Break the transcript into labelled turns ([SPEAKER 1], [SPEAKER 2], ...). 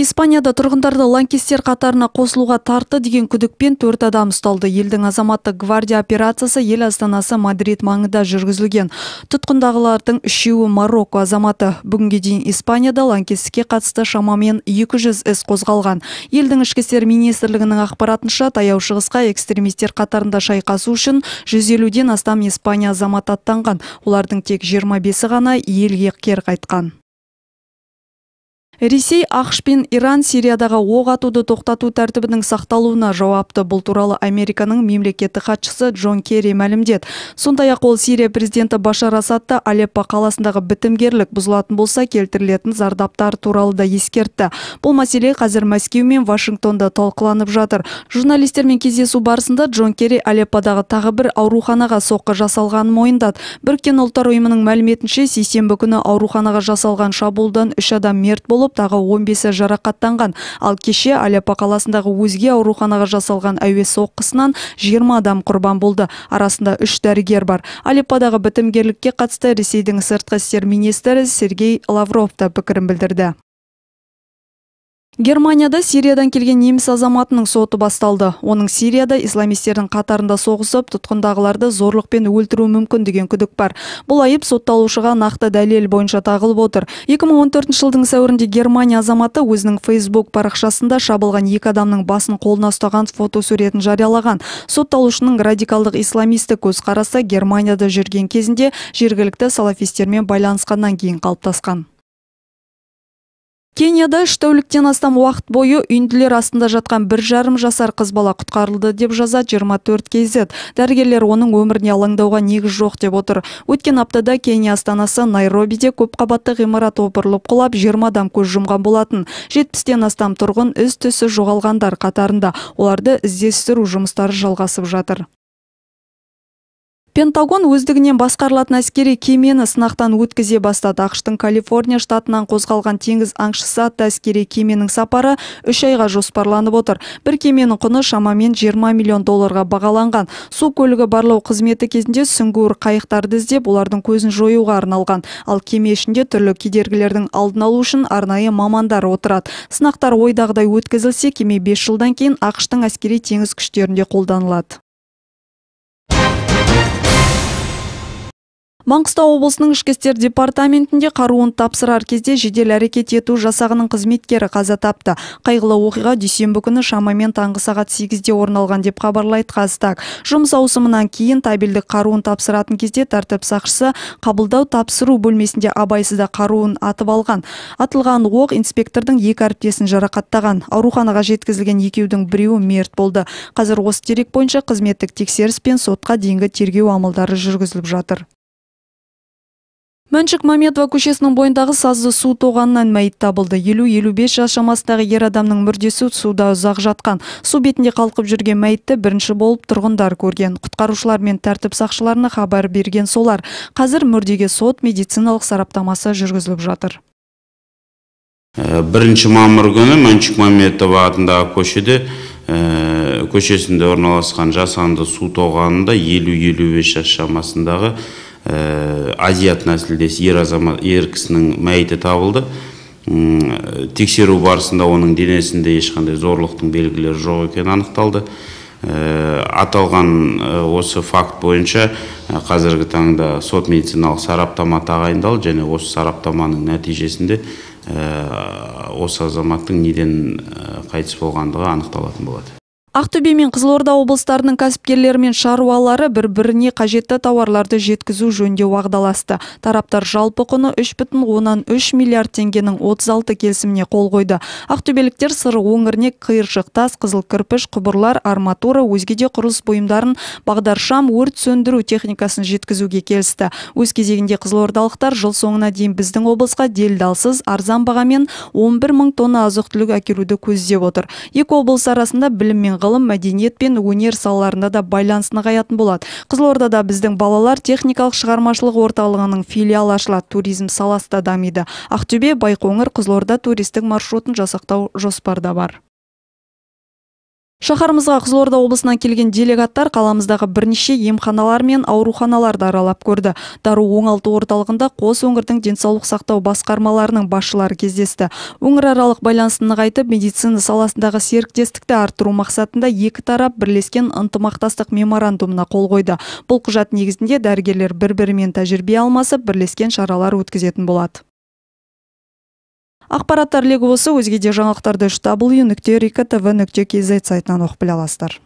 [SPEAKER 1] Испанияда тұрғындарды ланкестер қатарына қосылуға тарты деген күдікпен төрт адам ұсталды. Елдің азаматтық гвардия операциясы ел астанасы Мадрид маңында жүргізілген. Тұтқындағылардың үшеуі Марокко азаматы. Бүгінге дейін Испанияда ланкестіке қатысты шамамен 200 іс қозғалған. Елдің ішкі істер министрлігінің ақпаратынша таяу шығысқа экстремистер қатарында шайқасу үшін 150-ден астам Испания азаматы аттанған. Олардың тек 25-і ғана елге қайтқан. Ресей ақш Иран Сириядағы оқ атуды тоқтату тәртібінің сақталуына жауапты. Бұл туралы Американың мемлекеттік хатшысы Джон Керри мәлімдеді. Сондай-ақ ол Сирия президенті Башар Асадты Алеппо қаласындағы бітімгерлік бұзылатын болса келтірілетін зардаптар туралы да ескертті. Бұл мәселе қазір Мәскеу мен Вашингтонда талқыланып жатыр. Журналистермен кездесу барысында Джон Керри Алепподағы тағы бір ауруханаға соққы жасалғанын мойындады. Біріккен ұлттар ұйымының мәліметінше сейсенбі күні ауруханаға жасалған шабуылдан үш адам мерт болып болып, тағы 15-і жарақаттанған. Ал кеше Алепа қаласындағы өзге ауруханаға жасалған әуе соққысынан 20 адам құрбан болды. Арасында 3 дәрігер бар. Алепадағы бітімгерлікке қатысты Ресейдің сыртқы істер министрі Сергей Лавров та пікірін білдірді. Германияда Сириядан келген неміс азаматының соты басталды. Оның Сирияда исламистердің қатарында соғысып, тұтқындағыларды зорлықпен өлтіру мүмкін деген күдік бар. Бұл айып сотталушыға нақты дәлел бойынша тағылып отыр. 2014 жылдың сәуірінде Германия азаматы өзінің Facebook парақшасында шабылған екі адамның басын қолына ұстаған фотосуретін жариялаған. Сотталушының радикалдық исламистік көзқарасы Германияда жүрген кезінде жергілікті салафистермен байланысқаннан кейін қалыптасқан кенияда үш тәуліктен астам уақыт бойы үйінділер астында жатқан бір жарым жасар қыз бала құтқарылды деп жаза 24 kz дәрігерлер оның өміріне алаңдауға негіз жоқ деп отыр өткен аптада кения астанасы найробиде қабатты ғимарат опырлып құлап 20 адам көз жұмған болатын 70-тен астам тұрғын үз түсі жоғалғандар қатарында оларды іздестіру жұмыстары жалғасып жатыр Пентагон өздігінен басқарылатын әскери кемені сынақтан өткізе бастады. Ақштың Калифорния штатынан қозғалған теңіз аңшысы атты әскери кеменің сапары үш айға жоспарланып отыр. Бір кеменің құны шамамен 20 миллион долларға бағаланған. Су көлігі барлау қызметі кезінде сүңгуір қайықтарды іздеп, олардың көзін жоюға арналған. Ал кеме ішінде түрлі кедергілердің алдын алу үшін арнайы мамандар отырады. Сынақтар ойдағыдай өткізілсе, кеме 5 жылдан кейін Ақштың әскери теңіз күштерінде қолданылады. маңғыстау облысының ішкі істер департаментінде қаруын тапсырар кезде жедел әрекет ету жасағының қызметкері қаза тапты қайғылы оқиға дүйсенбі күні шамамен таңғы сағат сегізде орын алған деп хабарлайды қазтаг жұмыс ауысымынан кейін табельдік қаруын тапсыратын кезде тәртіп сақшысы қабылдау тапсыру бөлмесінде абайсызда қаруын атып алған атылған оқ инспектордың екі әріптесін жарақаттаған ауруханаға жеткізілген екеудің біреуі мерт болды қазір осы дерек бойынша қызметтік тексеріс пен сотқа дейінгі тергеу амалдары жүргізіліп жатыр Мәншік Маметова көшесінің бойындағы сазды су тоғанынан мәйіт табылды. 50-55 жас ер адамның мүрдесі суда ұзақ жатқан. Су бетінде қалқып жүрген мәйітті бірінші болып тұрғындар көрген. Құтқарушылар мен тәртіп сақшыларына хабар берген солар. Қазір мүрдеге сот медициналық сараптамасы жүргізіліп жатыр.
[SPEAKER 2] Ә, бірінші мамыр күні Мәншік Маметова атындағы көшеде ә, көшесінде орналасқан жасанды су тоғанында 50-55 жас ә, азият нәсілдес ер азамат ер кісінің мәйіті табылды тексеру барысында оның денесінде ешқандай зорлықтың белгілері жоқ екені анықталды ә, аталған э, осы факт бойынша қазіргі таңда сот медициналық сараптама тағайындалды және осы сараптаманың нәтижесінде ә, осы азаматтың неден қайтыс болғандығы анықталатын болады
[SPEAKER 1] ақтөбе мен қызылорда облыстарының кәсіпкерлері мен шаруалары бір біріне қажетті тауарларды жеткізу жөнінде уағдаласты тараптар жалпы құны 3.3 миллиард теңгенің 36 келісіміне қол қойды ақтөбеліктер сыр өңіріне қиыршық тас қызыл кірпіш құбырлар арматура өзге де құрылыс бұйымдарын бағдаршам өрт сөндіру техникасын жеткізуге келісті өз кезегінде қызылордалықтар жыл соңына дейін біздің облысқа делдалсыз арзан бағамен 11 мың тонна азық түлік әкелуді көздеп отыр екі облыс арасында білім мен ғылым мәдениет пен өнер салаларында да байланыс нығаятын болады қызылордада біздің балалар техникалық шығармашылық орталығының филиалы ашылады туризм саласы да дамиды ақтөбе байқоңыр қызылорда туристік маршрутын жасақтау жоспарда бар шаһарымызға қызылорда облысынан келген делегаттар қаламыздағы бірнеше емханалар мен ауруханаларды аралап көрді дару оңалту орталығында қос өңірдің денсаулық сақтау басқармаларының басшылары кездесті Өңір аралық байланысты нығайтып медицина саласындағы серіктестікті арттыру мақсатында екі тарап бірлескен ынтымақтастық меморандумына қол қойды бұл құжат негізінде дәрігерлер бір бірімен тәжірибе алмасып бірлескен шаралар өткізетін болады Ақпараттар легі өзге өзгеде жаңақтарды үш табыл нүкте рика тв нүкте кезет сайтынан оқып біле аласыздар